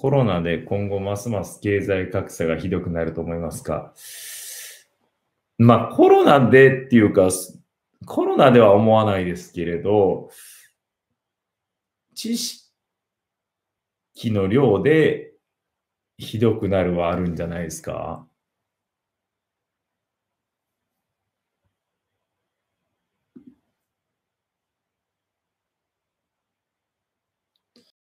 コロナで今後ますます経済格差がひどくなると思いますかまあコロナでっていうか、コロナでは思わないですけれど、知識の量でひどくなるはあるんじゃないですか